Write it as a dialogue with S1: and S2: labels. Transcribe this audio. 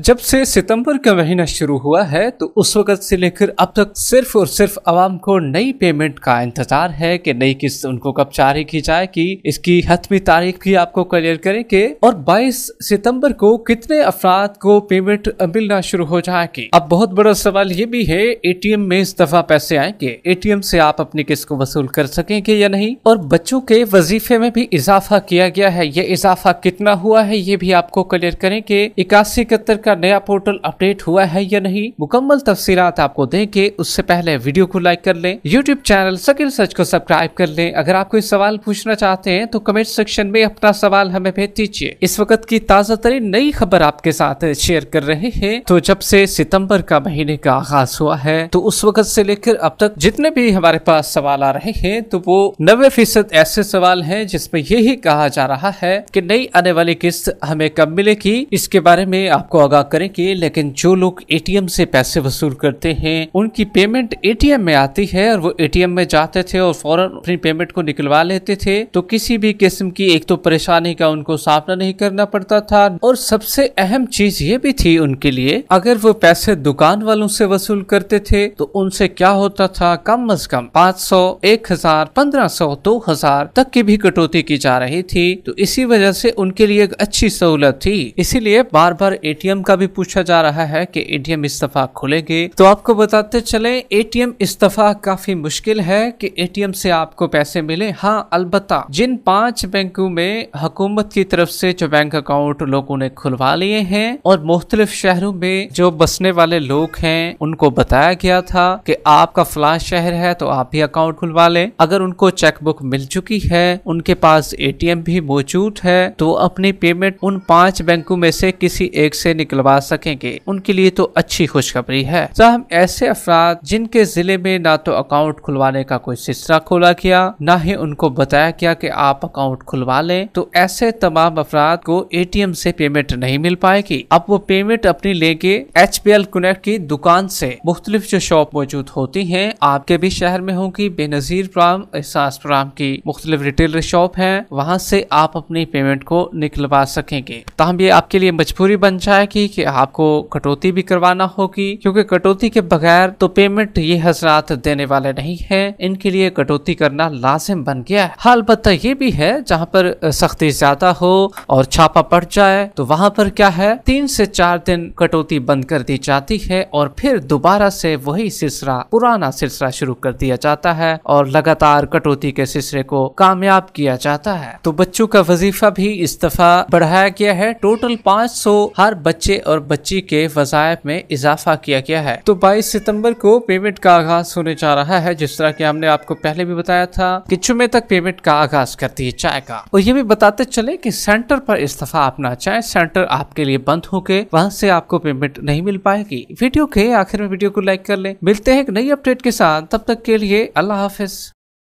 S1: जब से सितंबर का महीना शुरू हुआ है तो उस वक्त से लेकर अब तक सिर्फ और सिर्फ आवाम को नई पेमेंट का इंतजार है कि नई किस्त उनको कब जारी की जाएगी इसकी हतमी तारीख भी आपको क्लियर करेंगे और 22 सितंबर को कितने अफराद को पेमेंट मिलना शुरू हो जाएगी अब बहुत बड़ा सवाल ये भी है एटीएम में इस दफा पैसे आएंगे ए से आप अपनी किस्त को वसूल कर सकेंगे या नहीं और बच्चों के वजीफे में भी इजाफा किया गया है ये इजाफा कितना हुआ है ये भी आपको क्लियर करेंगे इक्यासी इकहत्तर का नया पोर्टल अपडेट हुआ है या नहीं मुकम्मल तफसीत आपको देंगे उससे पहले वीडियो को लाइक कर लें यूट्यूब चैनल सकिल सच को सब्सक्राइब कर लें अगर आप कोई सवाल पूछना चाहते हैं तो कमेंट सेक्शन में अपना सवाल हमें भेज दीजिए इस वक्त की ताजा तरीन नई खबर आपके साथ शेयर कर रहे हैं तो जब से सितंबर का महीने का आगाज हुआ है तो उस वक्त से लेकर अब तक जितने भी हमारे पास सवाल आ रहे हैं तो वो नब्बे फीसद ऐसे सवाल है जिसमे यही कहा जा रहा है की नई आने वाली किस्त हमें कब मिलेगी इसके बारे में आपको आगाह कि लेकिन जो लोग एटीएम से पैसे वसूल करते हैं उनकी पेमेंट एटीएम में आती है और वो एटीएम में जाते थे और फौरन अपनी पेमेंट को निकलवा लेते थे तो किसी भी किस्म की एक तो परेशानी का उनको सामना नहीं करना पड़ता था और सबसे अहम चीज ये भी थी उनके लिए अगर वो पैसे दुकान वालों से वसूल करते थे तो उनसे क्या होता था कम अज कम पाँच सौ एक हजार पंद्रह सौ दो हजार तक की भी कटौती की जा रही थी तो इसी वजह से उनके लिए एक अच्छी सहूलत थी इसीलिए बार बार एटीएम का भी पूछा जा रहा है कि एटीएम इस्तीफा खुलेंगे तो आपको बताते चले एटीएम इस्तीफा काफी मुश्किल है कि एटीएम से आपको पैसे मिले हाँ अलबत्ता जिन पांच बैंकों में हुकूमत की तरफ से जो बैंक अकाउंट लोगों ने खुलवा लिए हैं और मुख्तलिफ शहरों में जो बसने वाले लोग हैं उनको बताया गया था कि आपका फला शहर है तो आप भी अकाउंट खुलवा लें अगर उनको चेकबुक मिल चुकी है उनके पास एटीएम भी मौजूद है तो अपनी पेमेंट उन पांच बैंकों में से किसी एक से निकल निकलवा सकेंगे उनके लिए तो अच्छी खुशखबरी है साहब ऐसे अफराद जिनके जिले में ना तो अकाउंट खुलवाने का कोई सिलसिला खोला गया ना ही उनको बताया गया कि आप अकाउंट खुलवा लें तो ऐसे तमाम अफराद को एटीएम से पेमेंट नहीं मिल पाएगी अब वो पेमेंट अपनी लेके एच पी एल कनेक्ट की दुकान से मुख्तलिफ जो शॉप मौजूद होती है आपके भी शहर में होगी बेनजीर प्राम एहसास प्राम की मुख्तलिफ रिटेलर शॉप है वहाँ से आप अपनी पेमेंट को निकलवा सकेंगे तहम ये आपके लिए मजबूरी बन जाएगी होगी कि आपको कटौती भी करवाना होगी क्योंकि कटौती के बगैर तो पेमेंट ये हजरात देने वाले नहीं है इनके लिए कटौती करना लाजिम बन गया है अलबत् ये भी है जहाँ पर सख्ती ज्यादा हो और छापा पड़ जाए तो वहाँ पर क्या है तीन से चार दिन कटौती बंद कर दी जाती है और फिर दोबारा से वही सिलसिला पुराना सिलसिला शुरू कर दिया जाता है और लगातार कटौती के सिलसिले को कामयाब किया जाता है तो बच्चों का वजीफा भी इस दफा बढ़ाया गया है टोटल पाँच हर बच्चे बच्चे और बच्ची के वजायफ में इजाफा किया गया है तो बाईस सितम्बर को पेमेंट का आगाज होने जा रहा है जिस तरह की हमने आपको पहले भी बताया था की जुमे तक पेमेंट का आगाज कर दिया जाएगा और ये भी बताते चले की सेंटर पर इस्तीफा आप ना चाहे सेंटर आपके लिए बंद हो गए वहाँ से आपको पेमेंट नहीं मिल पाएगी वीडियो के आखिर में वीडियो को लाइक कर ले मिलते हैं एक नई अपडेट के साथ तब तक के लिए अल्लाह हाफिज